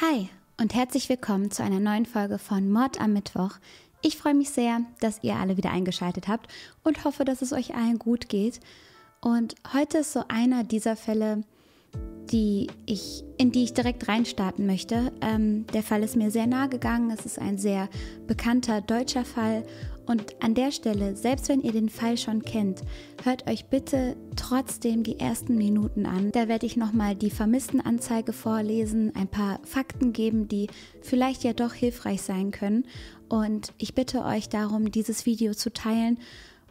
Hi und herzlich willkommen zu einer neuen Folge von Mord am Mittwoch. Ich freue mich sehr, dass ihr alle wieder eingeschaltet habt und hoffe, dass es euch allen gut geht. Und heute ist so einer dieser Fälle, die ich, in die ich direkt reinstarten möchte. Ähm, der Fall ist mir sehr nahe gegangen. Es ist ein sehr bekannter deutscher Fall und an der Stelle, selbst wenn ihr den Fall schon kennt, hört euch bitte trotzdem die ersten Minuten an. Da werde ich nochmal die Vermisstenanzeige vorlesen, ein paar Fakten geben, die vielleicht ja doch hilfreich sein können. Und ich bitte euch darum, dieses Video zu teilen,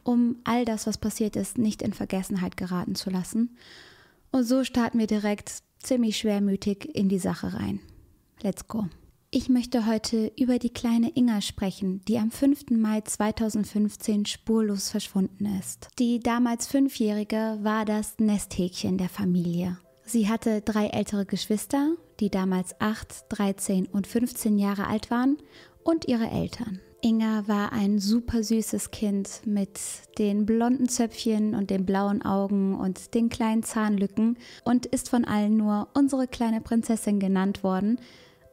um all das, was passiert ist, nicht in Vergessenheit geraten zu lassen. Und so starten wir direkt ziemlich schwermütig in die Sache rein. Let's go. Ich möchte heute über die kleine Inga sprechen, die am 5. Mai 2015 spurlos verschwunden ist. Die damals Fünfjährige war das Nesthäkchen der Familie. Sie hatte drei ältere Geschwister, die damals 8, 13 und 15 Jahre alt waren, und ihre Eltern. Inga war ein super süßes Kind mit den blonden Zöpfchen und den blauen Augen und den kleinen Zahnlücken und ist von allen nur unsere kleine Prinzessin genannt worden,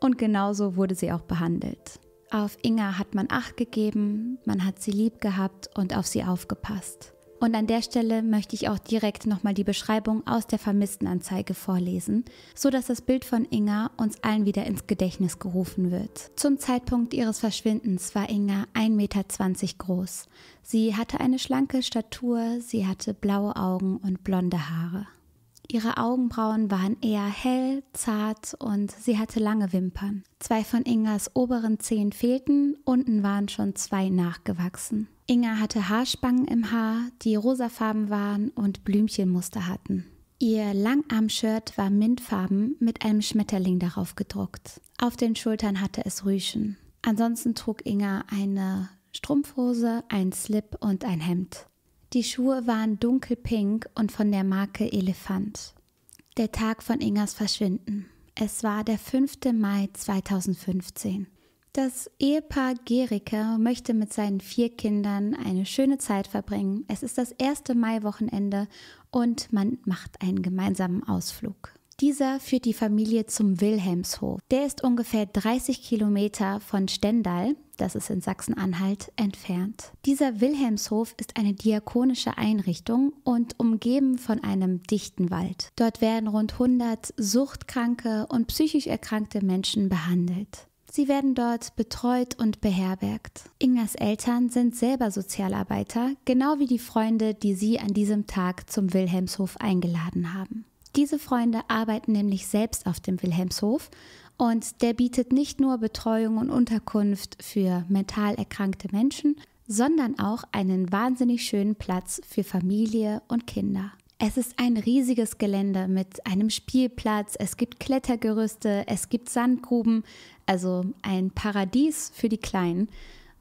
und genauso wurde sie auch behandelt. Auf Inga hat man Acht gegeben, man hat sie lieb gehabt und auf sie aufgepasst. Und an der Stelle möchte ich auch direkt nochmal die Beschreibung aus der Vermisstenanzeige vorlesen, so dass das Bild von Inga uns allen wieder ins Gedächtnis gerufen wird. Zum Zeitpunkt ihres Verschwindens war Inga 1,20 Meter groß. Sie hatte eine schlanke Statur, sie hatte blaue Augen und blonde Haare. Ihre Augenbrauen waren eher hell, zart und sie hatte lange Wimpern. Zwei von Ingas oberen Zehen fehlten, unten waren schon zwei nachgewachsen. Inga hatte Haarspangen im Haar, die rosafarben waren und Blümchenmuster hatten. Ihr Langarmshirt war mintfarben mit einem Schmetterling darauf gedruckt. Auf den Schultern hatte es Rüschen. Ansonsten trug Inga eine Strumpfhose, ein Slip und ein Hemd. Die Schuhe waren dunkelpink und von der Marke Elefant. Der Tag von Ingers Verschwinden. Es war der 5. Mai 2015. Das Ehepaar Gericke möchte mit seinen vier Kindern eine schöne Zeit verbringen. Es ist das erste Maiwochenende und man macht einen gemeinsamen Ausflug. Dieser führt die Familie zum Wilhelmshof. Der ist ungefähr 30 Kilometer von Stendal, das ist in Sachsen-Anhalt, entfernt. Dieser Wilhelmshof ist eine diakonische Einrichtung und umgeben von einem dichten Wald. Dort werden rund 100 suchtkranke und psychisch erkrankte Menschen behandelt. Sie werden dort betreut und beherbergt. Ingas Eltern sind selber Sozialarbeiter, genau wie die Freunde, die sie an diesem Tag zum Wilhelmshof eingeladen haben. Diese Freunde arbeiten nämlich selbst auf dem Wilhelmshof und der bietet nicht nur Betreuung und Unterkunft für mental erkrankte Menschen, sondern auch einen wahnsinnig schönen Platz für Familie und Kinder. Es ist ein riesiges Gelände mit einem Spielplatz, es gibt Klettergerüste, es gibt Sandgruben, also ein Paradies für die Kleinen.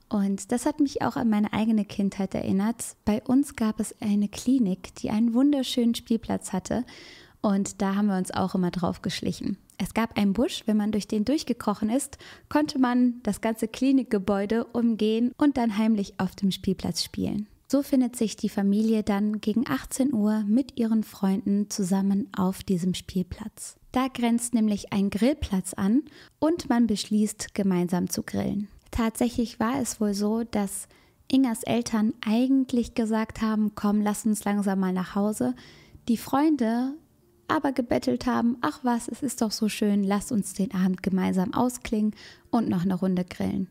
Und das hat mich auch an meine eigene Kindheit erinnert. Bei uns gab es eine Klinik, die einen wunderschönen Spielplatz hatte und da haben wir uns auch immer drauf geschlichen. Es gab einen Busch, wenn man durch den durchgekrochen ist, konnte man das ganze Klinikgebäude umgehen und dann heimlich auf dem Spielplatz spielen. So findet sich die Familie dann gegen 18 Uhr mit ihren Freunden zusammen auf diesem Spielplatz. Da grenzt nämlich ein Grillplatz an und man beschließt, gemeinsam zu grillen. Tatsächlich war es wohl so, dass Ingas Eltern eigentlich gesagt haben, komm, lass uns langsam mal nach Hause. Die Freunde aber gebettelt haben, ach was, es ist doch so schön, lass uns den Abend gemeinsam ausklingen und noch eine Runde grillen.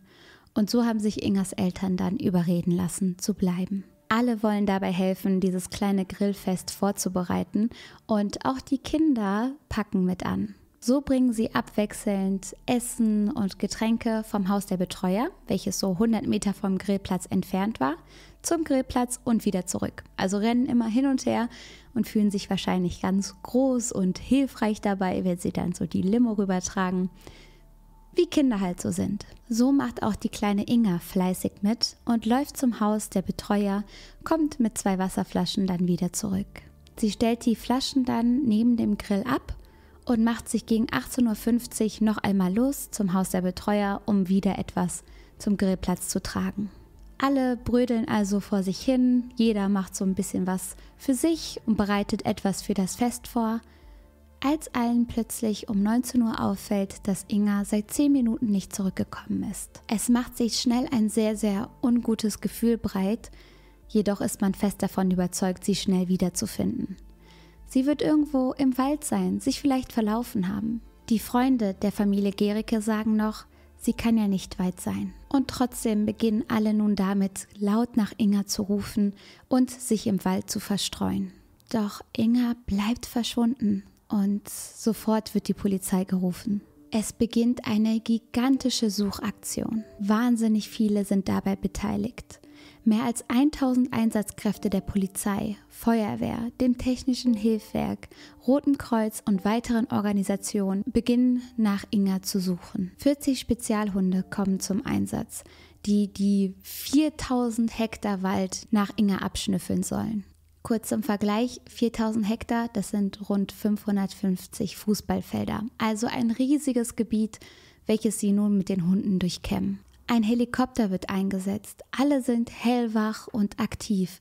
Und so haben sich Ingas Eltern dann überreden lassen, zu bleiben. Alle wollen dabei helfen, dieses kleine Grillfest vorzubereiten und auch die Kinder packen mit an. So bringen sie abwechselnd Essen und Getränke vom Haus der Betreuer, welches so 100 Meter vom Grillplatz entfernt war, zum Grillplatz und wieder zurück. Also rennen immer hin und her und fühlen sich wahrscheinlich ganz groß und hilfreich dabei, wenn sie dann so die Limo rübertragen. Wie Kinder halt so sind. So macht auch die kleine Inga fleißig mit und läuft zum Haus der Betreuer, kommt mit zwei Wasserflaschen dann wieder zurück. Sie stellt die Flaschen dann neben dem Grill ab und macht sich gegen 18.50 Uhr noch einmal los zum Haus der Betreuer, um wieder etwas zum Grillplatz zu tragen. Alle brödeln also vor sich hin, jeder macht so ein bisschen was für sich und bereitet etwas für das Fest vor, als allen plötzlich um 19 Uhr auffällt, dass Inga seit 10 Minuten nicht zurückgekommen ist. Es macht sich schnell ein sehr, sehr ungutes Gefühl breit, jedoch ist man fest davon überzeugt, sie schnell wiederzufinden. Sie wird irgendwo im Wald sein, sich vielleicht verlaufen haben. Die Freunde der Familie Gericke sagen noch, sie kann ja nicht weit sein. Und trotzdem beginnen alle nun damit, laut nach Inga zu rufen und sich im Wald zu verstreuen. Doch Inga bleibt verschwunden und sofort wird die Polizei gerufen. Es beginnt eine gigantische Suchaktion. Wahnsinnig viele sind dabei beteiligt. Mehr als 1000 Einsatzkräfte der Polizei, Feuerwehr, dem Technischen Hilfwerk, Roten Kreuz und weiteren Organisationen beginnen nach Inga zu suchen. 40 Spezialhunde kommen zum Einsatz, die die 4000 Hektar Wald nach Inga abschnüffeln sollen. Kurz zum Vergleich, 4000 Hektar, das sind rund 550 Fußballfelder, also ein riesiges Gebiet, welches sie nun mit den Hunden durchkämmen. Ein Helikopter wird eingesetzt. Alle sind hellwach und aktiv.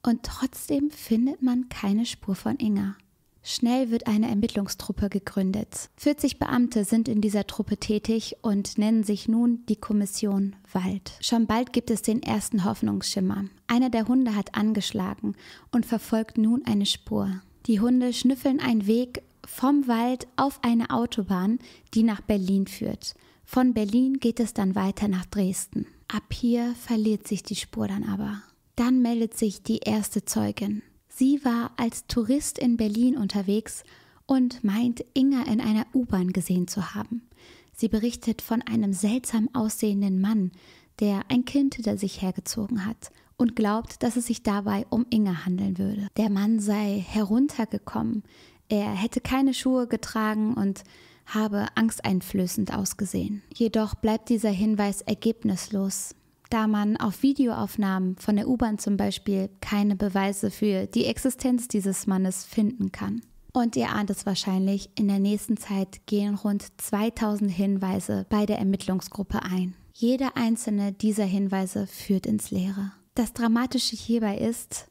Und trotzdem findet man keine Spur von Inga. Schnell wird eine Ermittlungstruppe gegründet. 40 Beamte sind in dieser Truppe tätig und nennen sich nun die Kommission Wald. Schon bald gibt es den ersten Hoffnungsschimmer. Einer der Hunde hat angeschlagen und verfolgt nun eine Spur. Die Hunde schnüffeln einen Weg vom Wald auf eine Autobahn, die nach Berlin führt. Von Berlin geht es dann weiter nach Dresden. Ab hier verliert sich die Spur dann aber. Dann meldet sich die erste Zeugin. Sie war als Tourist in Berlin unterwegs und meint, Inga in einer U-Bahn gesehen zu haben. Sie berichtet von einem seltsam aussehenden Mann, der ein Kind hinter sich hergezogen hat und glaubt, dass es sich dabei um Inga handeln würde. Der Mann sei heruntergekommen, er hätte keine Schuhe getragen und habe angsteinflößend ausgesehen. Jedoch bleibt dieser Hinweis ergebnislos, da man auf Videoaufnahmen von der U-Bahn zum Beispiel keine Beweise für die Existenz dieses Mannes finden kann. Und ihr ahnt es wahrscheinlich, in der nächsten Zeit gehen rund 2000 Hinweise bei der Ermittlungsgruppe ein. Jeder einzelne dieser Hinweise führt ins Leere. Das Dramatische hierbei ist,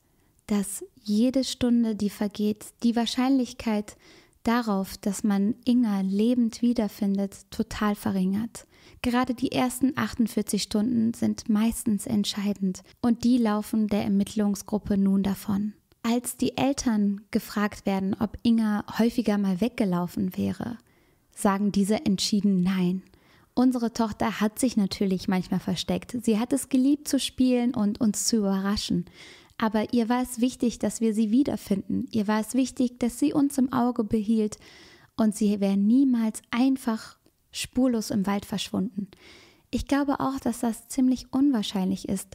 dass jede Stunde, die vergeht, die Wahrscheinlichkeit, darauf, dass man Inga lebend wiederfindet, total verringert. Gerade die ersten 48 Stunden sind meistens entscheidend und die laufen der Ermittlungsgruppe nun davon. Als die Eltern gefragt werden, ob Inga häufiger mal weggelaufen wäre, sagen diese entschieden Nein. Unsere Tochter hat sich natürlich manchmal versteckt. Sie hat es geliebt zu spielen und uns zu überraschen. Aber ihr war es wichtig, dass wir sie wiederfinden. Ihr war es wichtig, dass sie uns im Auge behielt. Und sie wäre niemals einfach spurlos im Wald verschwunden. Ich glaube auch, dass das ziemlich unwahrscheinlich ist,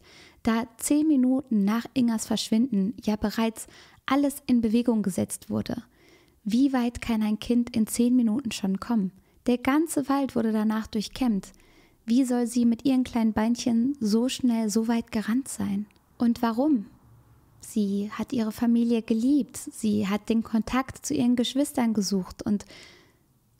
da zehn Minuten nach Ingers Verschwinden ja bereits alles in Bewegung gesetzt wurde. Wie weit kann ein Kind in zehn Minuten schon kommen? Der ganze Wald wurde danach durchkämmt. Wie soll sie mit ihren kleinen Beinchen so schnell so weit gerannt sein? Und warum? Sie hat ihre Familie geliebt. Sie hat den Kontakt zu ihren Geschwistern gesucht und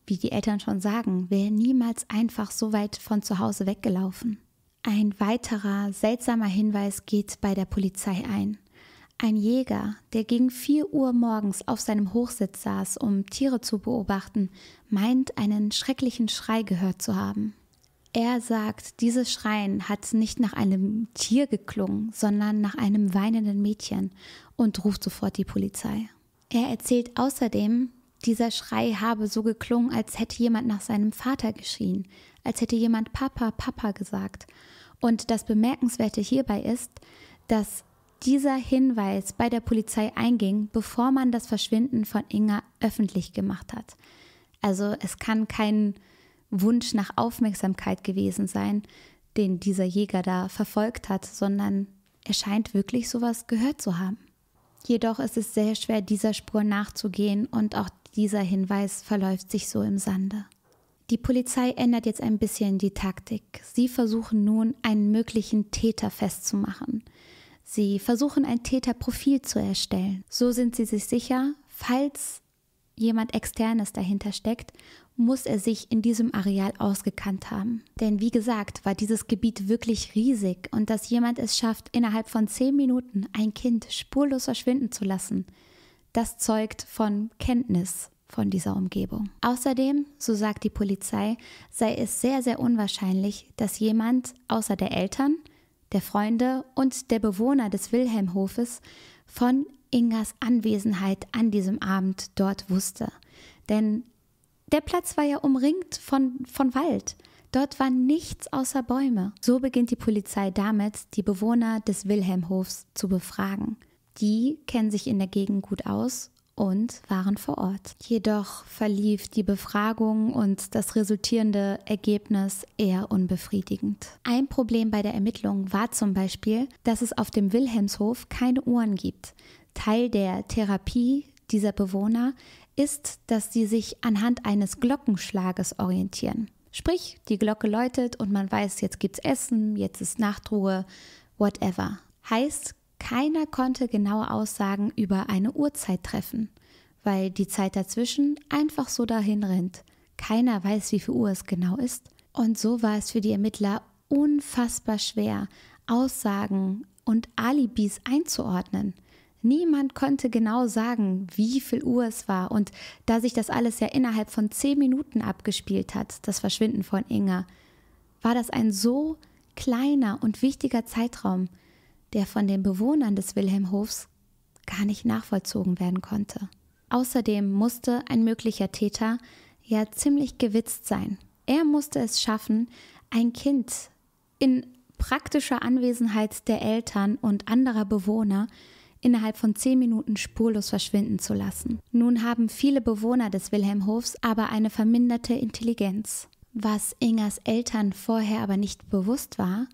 wie die Eltern schon sagen, wäre niemals einfach so weit von zu Hause weggelaufen. Ein weiterer seltsamer Hinweis geht bei der Polizei ein. Ein Jäger, der gegen 4 Uhr morgens auf seinem Hochsitz saß, um Tiere zu beobachten, meint einen schrecklichen Schrei gehört zu haben. Er sagt, dieses Schreien hat nicht nach einem Tier geklungen, sondern nach einem weinenden Mädchen und ruft sofort die Polizei. Er erzählt außerdem, dieser Schrei habe so geklungen, als hätte jemand nach seinem Vater geschrien, als hätte jemand Papa, Papa gesagt. Und das Bemerkenswerte hierbei ist, dass dieser Hinweis bei der Polizei einging, bevor man das Verschwinden von Inga öffentlich gemacht hat. Also es kann kein Wunsch nach Aufmerksamkeit gewesen sein, den dieser Jäger da verfolgt hat, sondern er scheint wirklich sowas gehört zu haben. Jedoch ist es sehr schwer, dieser Spur nachzugehen und auch dieser Hinweis verläuft sich so im Sande. Die Polizei ändert jetzt ein bisschen die Taktik. Sie versuchen nun, einen möglichen Täter festzumachen. Sie versuchen, ein Täterprofil zu erstellen. So sind sie sich sicher, falls jemand Externes dahinter steckt muss er sich in diesem Areal ausgekannt haben. Denn wie gesagt, war dieses Gebiet wirklich riesig und dass jemand es schafft, innerhalb von zehn Minuten ein Kind spurlos verschwinden zu lassen, das zeugt von Kenntnis von dieser Umgebung. Außerdem, so sagt die Polizei, sei es sehr, sehr unwahrscheinlich, dass jemand außer der Eltern, der Freunde und der Bewohner des Wilhelmhofes von Ingas Anwesenheit an diesem Abend dort wusste. Denn der Platz war ja umringt von, von Wald. Dort war nichts außer Bäume. So beginnt die Polizei damit, die Bewohner des Wilhelmhofs zu befragen. Die kennen sich in der Gegend gut aus und waren vor Ort. Jedoch verlief die Befragung und das resultierende Ergebnis eher unbefriedigend. Ein Problem bei der Ermittlung war zum Beispiel, dass es auf dem Wilhelmshof keine Uhren gibt. Teil der Therapie dieser Bewohner ist, dass sie sich anhand eines Glockenschlages orientieren. Sprich, die Glocke läutet und man weiß, jetzt gibt's Essen, jetzt ist Nachtruhe, whatever. Heißt, keiner konnte genaue Aussagen über eine Uhrzeit treffen, weil die Zeit dazwischen einfach so dahin rennt. Keiner weiß, wie viel Uhr es genau ist. Und so war es für die Ermittler unfassbar schwer, Aussagen und Alibis einzuordnen. Niemand konnte genau sagen, wie viel Uhr es war. Und da sich das alles ja innerhalb von zehn Minuten abgespielt hat, das Verschwinden von Inga, war das ein so kleiner und wichtiger Zeitraum, der von den Bewohnern des Wilhelmhofs gar nicht nachvollzogen werden konnte. Außerdem musste ein möglicher Täter ja ziemlich gewitzt sein. Er musste es schaffen, ein Kind in praktischer Anwesenheit der Eltern und anderer Bewohner innerhalb von zehn Minuten spurlos verschwinden zu lassen. Nun haben viele Bewohner des Wilhelmhofs aber eine verminderte Intelligenz. Was Ingers Eltern vorher aber nicht bewusst war,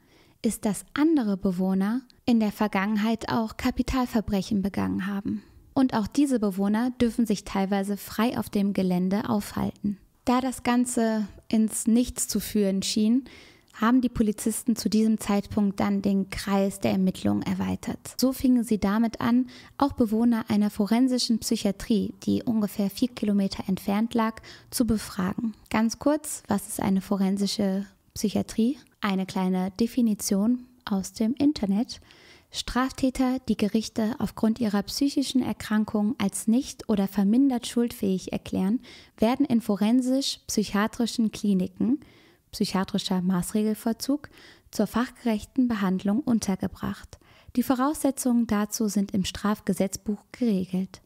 ist, dass andere Bewohner in der Vergangenheit auch Kapitalverbrechen begangen haben. Und auch diese Bewohner dürfen sich teilweise frei auf dem Gelände aufhalten. Da das Ganze ins Nichts zu führen schien, haben die Polizisten zu diesem Zeitpunkt dann den Kreis der Ermittlungen erweitert. So fingen sie damit an, auch Bewohner einer forensischen Psychiatrie, die ungefähr vier Kilometer entfernt lag, zu befragen. Ganz kurz, was ist eine forensische Psychiatrie? Eine kleine Definition aus dem Internet. Straftäter, die Gerichte aufgrund ihrer psychischen Erkrankung als nicht oder vermindert schuldfähig erklären, werden in forensisch-psychiatrischen Kliniken psychiatrischer Maßregelvollzug zur fachgerechten Behandlung untergebracht. Die Voraussetzungen dazu sind im Strafgesetzbuch geregelt.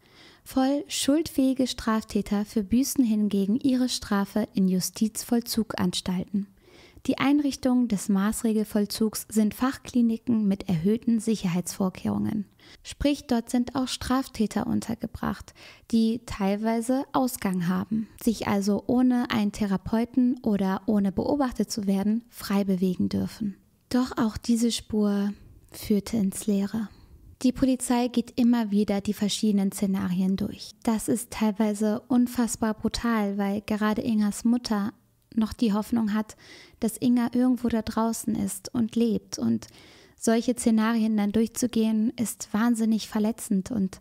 Voll schuldfähige Straftäter verbüßen hingegen ihre Strafe in Justizvollzuganstalten. Die Einrichtungen des Maßregelvollzugs sind Fachkliniken mit erhöhten Sicherheitsvorkehrungen. Sprich, dort sind auch Straftäter untergebracht, die teilweise Ausgang haben, sich also ohne einen Therapeuten oder ohne beobachtet zu werden frei bewegen dürfen. Doch auch diese Spur führte ins Leere. Die Polizei geht immer wieder die verschiedenen Szenarien durch. Das ist teilweise unfassbar brutal, weil gerade Ingas Mutter noch die Hoffnung hat, dass Inga irgendwo da draußen ist und lebt. Und solche Szenarien dann durchzugehen, ist wahnsinnig verletzend und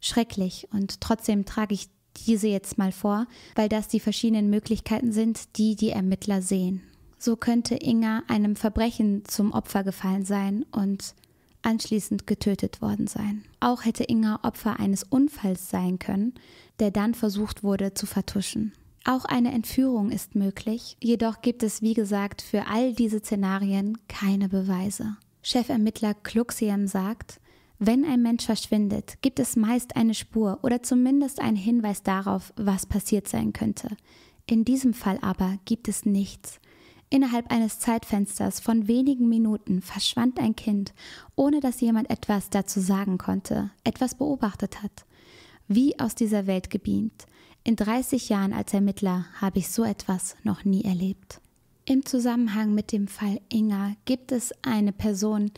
schrecklich. Und trotzdem trage ich diese jetzt mal vor, weil das die verschiedenen Möglichkeiten sind, die die Ermittler sehen. So könnte Inga einem Verbrechen zum Opfer gefallen sein und anschließend getötet worden sein. Auch hätte Inga Opfer eines Unfalls sein können, der dann versucht wurde zu vertuschen. Auch eine Entführung ist möglich, jedoch gibt es, wie gesagt, für all diese Szenarien keine Beweise. Chefermittler Kluxiam sagt, wenn ein Mensch verschwindet, gibt es meist eine Spur oder zumindest einen Hinweis darauf, was passiert sein könnte. In diesem Fall aber gibt es nichts. Innerhalb eines Zeitfensters von wenigen Minuten verschwand ein Kind, ohne dass jemand etwas dazu sagen konnte, etwas beobachtet hat. Wie aus dieser Welt gebeamt. In 30 Jahren als Ermittler habe ich so etwas noch nie erlebt. Im Zusammenhang mit dem Fall Inga gibt es eine Person,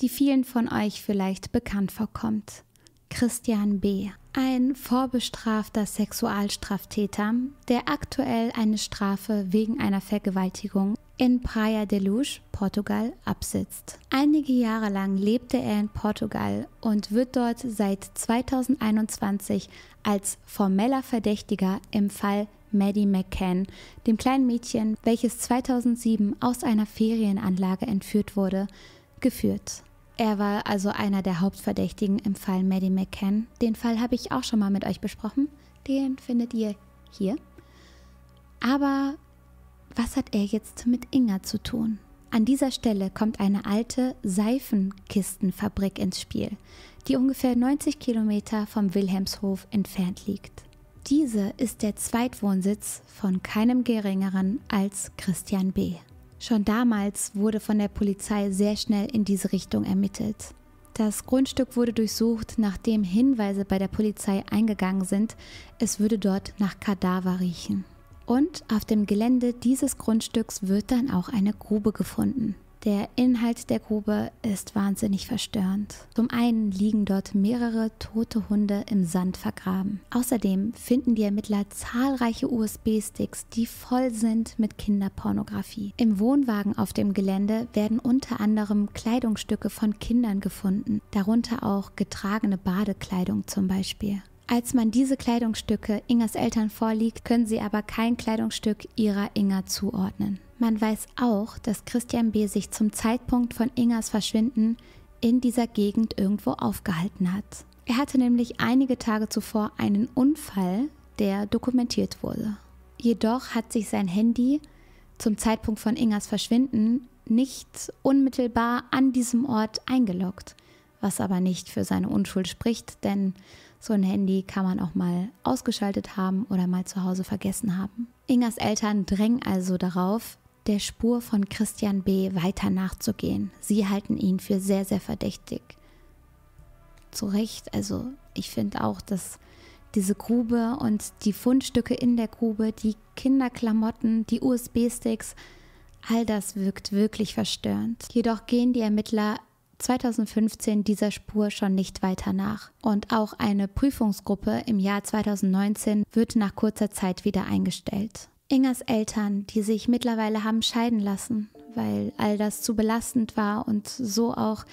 die vielen von euch vielleicht bekannt vorkommt. Christian B., ein vorbestrafter Sexualstraftäter, der aktuell eine Strafe wegen einer Vergewaltigung in Praia de Luz, Portugal, absitzt. Einige Jahre lang lebte er in Portugal und wird dort seit 2021 als formeller Verdächtiger im Fall Maddie McCann, dem kleinen Mädchen, welches 2007 aus einer Ferienanlage entführt wurde, geführt. Er war also einer der Hauptverdächtigen im Fall Maddie McCann. Den Fall habe ich auch schon mal mit euch besprochen. Den findet ihr hier. Aber was hat er jetzt mit Inga zu tun? An dieser Stelle kommt eine alte Seifenkistenfabrik ins Spiel, die ungefähr 90 Kilometer vom Wilhelmshof entfernt liegt. Diese ist der Zweitwohnsitz von keinem geringeren als Christian B. Schon damals wurde von der Polizei sehr schnell in diese Richtung ermittelt. Das Grundstück wurde durchsucht, nachdem Hinweise bei der Polizei eingegangen sind, es würde dort nach Kadaver riechen. Und auf dem Gelände dieses Grundstücks wird dann auch eine Grube gefunden. Der Inhalt der Grube ist wahnsinnig verstörend. Zum einen liegen dort mehrere tote Hunde im Sand vergraben. Außerdem finden die Ermittler zahlreiche USB-Sticks, die voll sind mit Kinderpornografie. Im Wohnwagen auf dem Gelände werden unter anderem Kleidungsstücke von Kindern gefunden, darunter auch getragene Badekleidung zum Beispiel. Als man diese Kleidungsstücke Ingers Eltern vorliegt, können sie aber kein Kleidungsstück ihrer Inga zuordnen. Man weiß auch, dass Christian B. sich zum Zeitpunkt von Ingers Verschwinden in dieser Gegend irgendwo aufgehalten hat. Er hatte nämlich einige Tage zuvor einen Unfall, der dokumentiert wurde. Jedoch hat sich sein Handy zum Zeitpunkt von Ingers Verschwinden nicht unmittelbar an diesem Ort eingeloggt, was aber nicht für seine Unschuld spricht, denn so ein Handy kann man auch mal ausgeschaltet haben oder mal zu Hause vergessen haben. Ingas Eltern drängen also darauf, der Spur von Christian B. weiter nachzugehen. Sie halten ihn für sehr, sehr verdächtig. Zu Recht, also ich finde auch, dass diese Grube und die Fundstücke in der Grube, die Kinderklamotten, die USB-Sticks, all das wirkt wirklich verstörend. Jedoch gehen die Ermittler 2015 dieser Spur schon nicht weiter nach. Und auch eine Prüfungsgruppe im Jahr 2019 wird nach kurzer Zeit wieder eingestellt. Ingers Eltern, die sich mittlerweile haben scheiden lassen, weil all das zu belastend war und so auch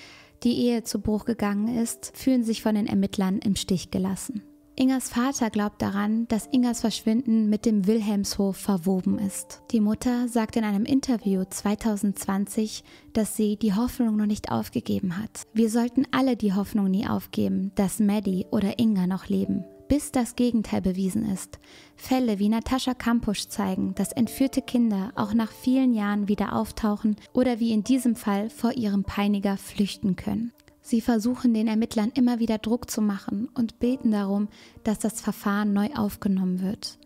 die Ehe zu Bruch gegangen ist, fühlen sich von den Ermittlern im Stich gelassen. Ingers Vater glaubt daran, dass Ingers Verschwinden mit dem Wilhelmshof verwoben ist. Die Mutter sagt in einem Interview 2020, dass sie die Hoffnung noch nicht aufgegeben hat. Wir sollten alle die Hoffnung nie aufgeben, dass Maddie oder Inga noch leben bis das Gegenteil bewiesen ist. Fälle wie Natascha Kampusch zeigen, dass entführte Kinder auch nach vielen Jahren wieder auftauchen oder wie in diesem Fall vor ihrem Peiniger flüchten können. Sie versuchen den Ermittlern immer wieder Druck zu machen und beten darum, dass das Verfahren neu aufgenommen wird.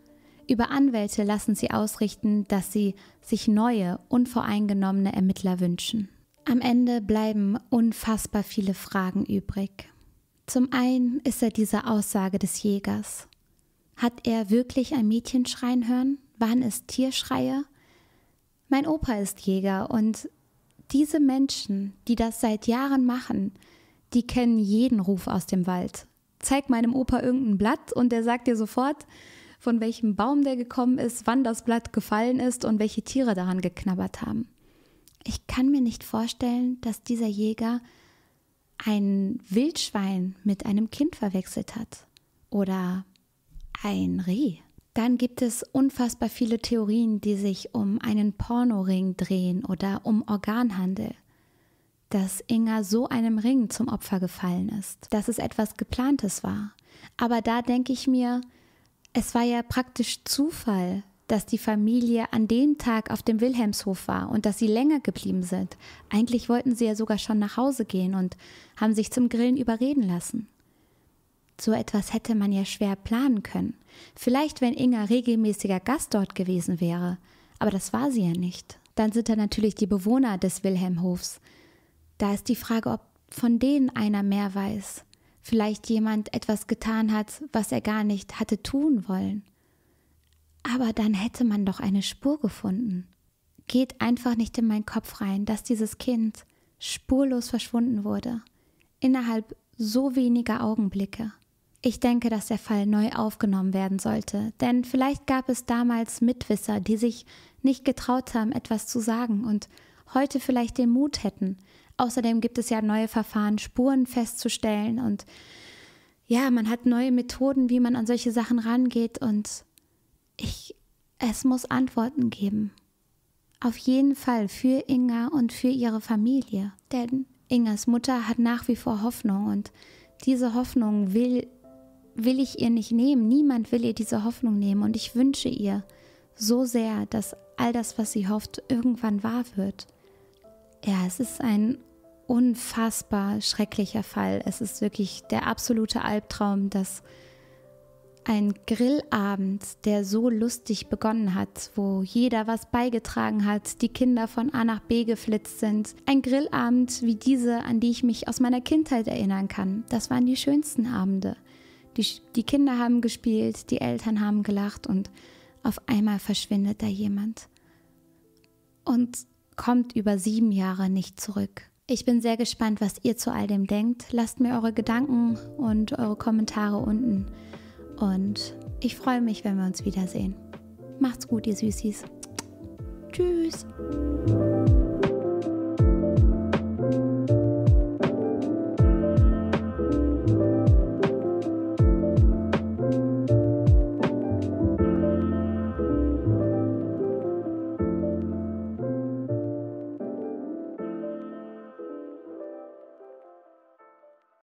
Über Anwälte lassen sie ausrichten, dass sie sich neue, unvoreingenommene Ermittler wünschen. Am Ende bleiben unfassbar viele Fragen übrig. Zum einen ist er diese Aussage des Jägers. Hat er wirklich ein Mädchen schreien hören? Waren es Tierschreie? Mein Opa ist Jäger und diese Menschen, die das seit Jahren machen, die kennen jeden Ruf aus dem Wald. Zeig meinem Opa irgendein Blatt und der sagt dir sofort, von welchem Baum der gekommen ist, wann das Blatt gefallen ist und welche Tiere daran geknabbert haben. Ich kann mir nicht vorstellen, dass dieser Jäger ein Wildschwein mit einem Kind verwechselt hat oder ein Reh. Dann gibt es unfassbar viele Theorien, die sich um einen Pornoring drehen oder um Organhandel. Dass Inga so einem Ring zum Opfer gefallen ist, dass es etwas Geplantes war. Aber da denke ich mir, es war ja praktisch Zufall, dass die Familie an dem Tag auf dem Wilhelmshof war und dass sie länger geblieben sind. Eigentlich wollten sie ja sogar schon nach Hause gehen und haben sich zum Grillen überreden lassen. So etwas hätte man ja schwer planen können. Vielleicht, wenn Inga regelmäßiger Gast dort gewesen wäre. Aber das war sie ja nicht. Dann sind da natürlich die Bewohner des Wilhelmhofs. Da ist die Frage, ob von denen einer mehr weiß. Vielleicht jemand etwas getan hat, was er gar nicht hatte tun wollen. Aber dann hätte man doch eine Spur gefunden. Geht einfach nicht in meinen Kopf rein, dass dieses Kind spurlos verschwunden wurde. Innerhalb so weniger Augenblicke. Ich denke, dass der Fall neu aufgenommen werden sollte, denn vielleicht gab es damals Mitwisser, die sich nicht getraut haben, etwas zu sagen und heute vielleicht den Mut hätten. Außerdem gibt es ja neue Verfahren, Spuren festzustellen und ja, man hat neue Methoden, wie man an solche Sachen rangeht und ich, es muss Antworten geben. Auf jeden Fall für Inga und für ihre Familie, denn Ingas Mutter hat nach wie vor Hoffnung und diese Hoffnung will will ich ihr nicht nehmen. Niemand will ihr diese Hoffnung nehmen. Und ich wünsche ihr so sehr, dass all das, was sie hofft, irgendwann wahr wird. Ja, es ist ein unfassbar schrecklicher Fall. Es ist wirklich der absolute Albtraum, dass ein Grillabend, der so lustig begonnen hat, wo jeder was beigetragen hat, die Kinder von A nach B geflitzt sind. Ein Grillabend wie diese, an die ich mich aus meiner Kindheit erinnern kann. Das waren die schönsten Abende. Die, die Kinder haben gespielt, die Eltern haben gelacht und auf einmal verschwindet da jemand und kommt über sieben Jahre nicht zurück. Ich bin sehr gespannt, was ihr zu all dem denkt. Lasst mir eure Gedanken und eure Kommentare unten. Und ich freue mich, wenn wir uns wiedersehen. Macht's gut, ihr Süßis. Tschüss.